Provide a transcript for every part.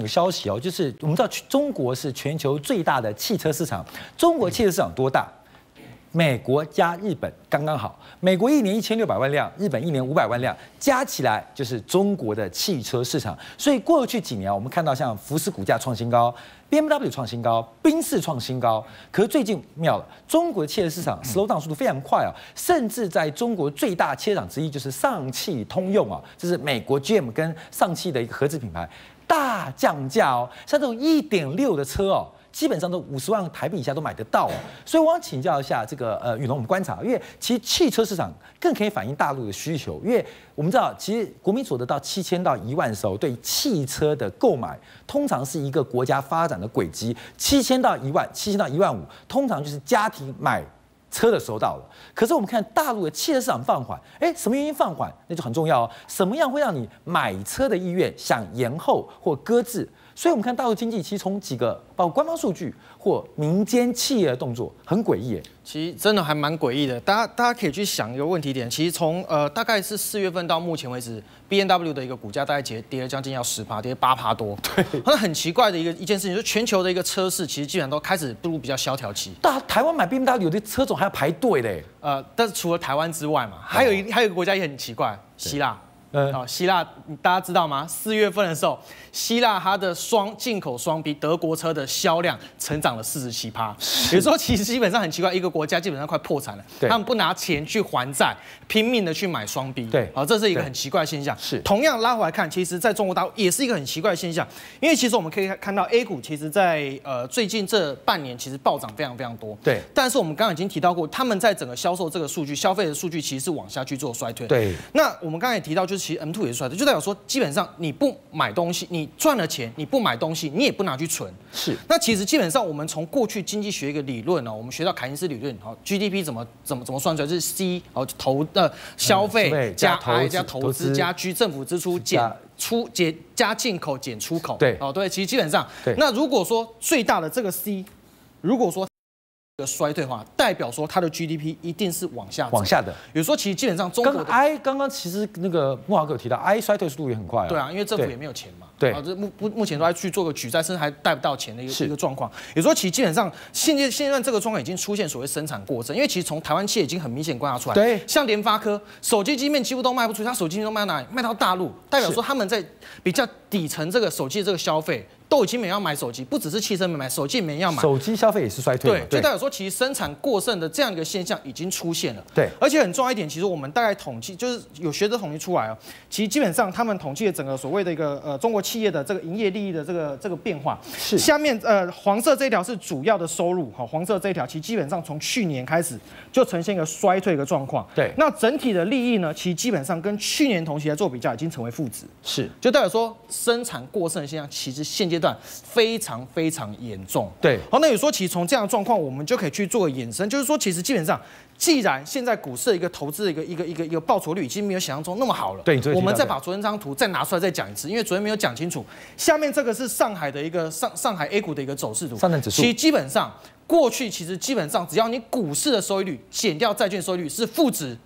有消息哦，就是我们知道中国是全球最大的汽车市场。中国汽车市场多大？美国加日本刚刚好。美国一年一千六百万辆，日本一年五百万辆，加起来就是中国的汽车市场。所以过去几年我们看到像福斯股价创新高，B M W 创新高，宾士创新高。可是最近妙了，中国汽车市场 slowdown 速度非常快哦。甚至在中国最大切车厂之一就是上汽通用啊，这是美国 G M 跟上汽的一个合资品牌。大降价哦，像这种一点六的车哦，基本上都五十万台币以下都买得到哦。所以我想请教一下这个呃，宇龙，我们观察，因为其实汽车市场更可以反映大陆的需求，因为我们知道其实国民所得到七千到一万时候，对汽车的购买通常是一个国家发展的轨迹，七千到一万，七千到一万五，通常就是家庭买。车的时候到了，可是我们看大陆的汽车市场放缓，哎，什么原因放缓？那就很重要哦。什么样会让你买车的意愿想延后或搁置？所以，我们看大陆经济，其实从几个，包括官方数据或民间企业的动作，很诡异。其实真的还蛮诡异的。大家大家可以去想一个问题点，其实从呃大概是四月份到目前为止，B N W 的一个股价大概跌跌了将近要十趴，跌八趴多。对。那很奇怪的一个一件事情，就是全球的一个车市其实基本上都开始步入比较萧条期。但台湾买 B N W 的车总还要排队嘞。呃，但是除了台湾之外嘛，还有一还有个国家也很奇怪，希腊。嗯，好，希腊大家知道吗？四月份的时候，希腊它的双进口双 B 德国车的销量成长了四十七趴。有时候其实基本上很奇怪，一个国家基本上快破产了，他们不拿钱去还债，拼命的去买双 B。对，好，这是一个很奇怪的现象。是，同样拉回来看，其实在中国大陆也是一个很奇怪的现象，因为其实我们可以看到 A 股，其实，在呃最近这半年其实暴涨非常非常多。对，但是我们刚刚已经提到过，他们在整个销售这个数据、消费的数据其实是往下去做衰退。对，那我们刚才也提到就是。其实 M two 也是赚的，就代表说，基本上你不买东西，你赚了钱，你不买东西，你也不拿去存。是。那其实基本上，我们从过去经济学一个理论呢，我们学到凯恩斯理论，好，GDP 怎么怎么怎么算出来？就是 C 哦，投的消费加 I 加投资加 G 政府支出减出减加进口减出口。对。哦对，其实基本上，对。那如果说最大的这个 C，如果说一个衰退化，代表说它的 GDP 一定是往下往下的。有时候其实基本上中国 I，刚刚其实那个木华哥有提到 I 衰退速度也很快。对啊，因为政府也没有钱嘛。对啊，这目目目前都说去做个举债，甚至还贷不到钱的一个一个状况。有时候其实基本上现阶现阶段这个状况已经出现所谓生产过剩，因为其实从台湾企业已经很明显观察出来。对，像联发科手机基面几乎都卖不出，它手机都卖到哪里？卖到大陆，代表说他们在比较底层这个手机这个消费。都已经没要买手机，不只是汽车没买，手机也没要买。手机消费也是衰退。对，就代表说其实生产过剩的这样一个现象已经出现了。对，而且很重要一点，其实我们大概统计，就是有学者统计出来啊，其实基本上他们统计的整个所谓的一个呃中国企业的这个营业利益的这个这个变化。是。下面呃黄色这一条是主要的收入哈，黄色这一条其实基本上从去年开始就呈现一个衰退一个状况。对。那整体的利益呢，其实基本上跟去年同期来做比较已经成为负值。是。就代表说生产过剩的现象其实现阶阶段非常非常严重，对。好，那有说其实从这样的状况，我们就可以去做延伸，就是说其实基本上，既然现在股市的一个投资一个一个一个一个报酬率已经没有想象中那么好了，对。我们再把昨天张图再拿出来再讲一次，因为昨天没有讲清楚。下面这个是上海的一个上上海 A 股的一个走势图，上证指数。其实基本上过去其实基本上，只要你股市的收益率减掉债券收益率是负值。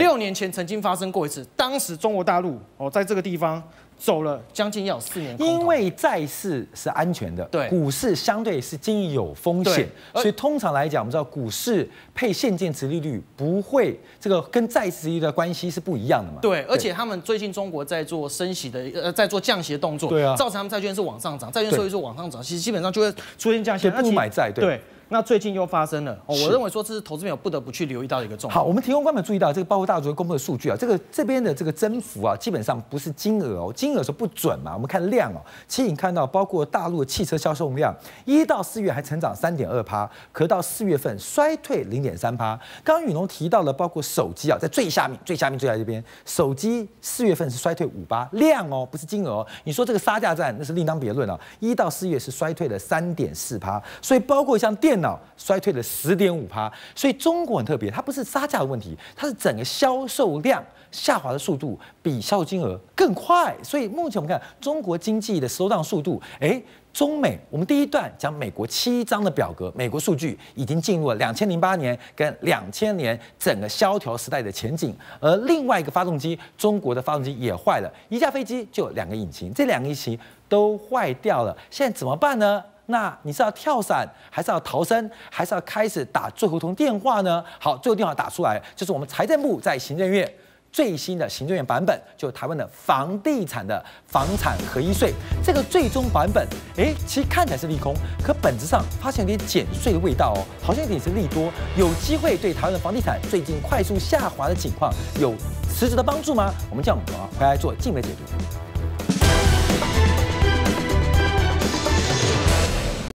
六年前曾经发生过一次，当时中国大陆哦，在这个地方走了将近要四年。因为债市是安全的，对，股市相对是经营有风险，所以通常来讲，我们知道股市配现金值利率不会这个跟债殖利率的关系是不一样的嘛？对，而且他们最近中国在做升息的，呃，在做降息的动作，对啊，造成他们债券是往上涨，债券收益是往上涨，其实基本上就会出现降息不买债，对。那最近又发生了，我认为说这是投资朋友不得不去留意到的一个重点。好，我们提供观众注意到这个，包括大陆公布的数据啊，这个这边的这个增幅啊，基本上不是金额哦，金额是不准嘛。我们看量哦，其实你看到包括大陆的汽车销售量，一到四月还成长三点二趴，可到四月份衰退零点三趴。刚刚雨龙提到了，包括手机啊，在最下面，最下面最下这边，手机四月份是衰退五趴，量哦，不是金额。哦。你说这个杀价战那是另当别论了，一到四月是衰退了三点四趴，所以包括像电。电脑衰退了十点五趴，所以中国很特别，它不是杀价的问题，它是整个销售量下滑的速度比销售金额更快，所以目前我们看中国经济的收账速度，哎，中美我们第一段讲美国七张的表格，美国数据已经进入了两千零八年跟两千年整个萧条时代的前景，而另外一个发动机，中国的发动机也坏了，一架飞机就两个引擎，这两个引擎都坏掉了，现在怎么办呢？那你是要跳伞，还是要逃生，还是要开始打最后通电话呢？好，最后电话打出来，就是我们财政部在行政院最新的行政院版本，就台湾的房地产的房产合一税这个最终版本。诶，其实看起来是利空，可本质上发现有点减税的味道哦，好像有点是利多，有机会对台湾的房地产最近快速下滑的情况有实质的帮助吗？我们这样啊，回来做进一步解读。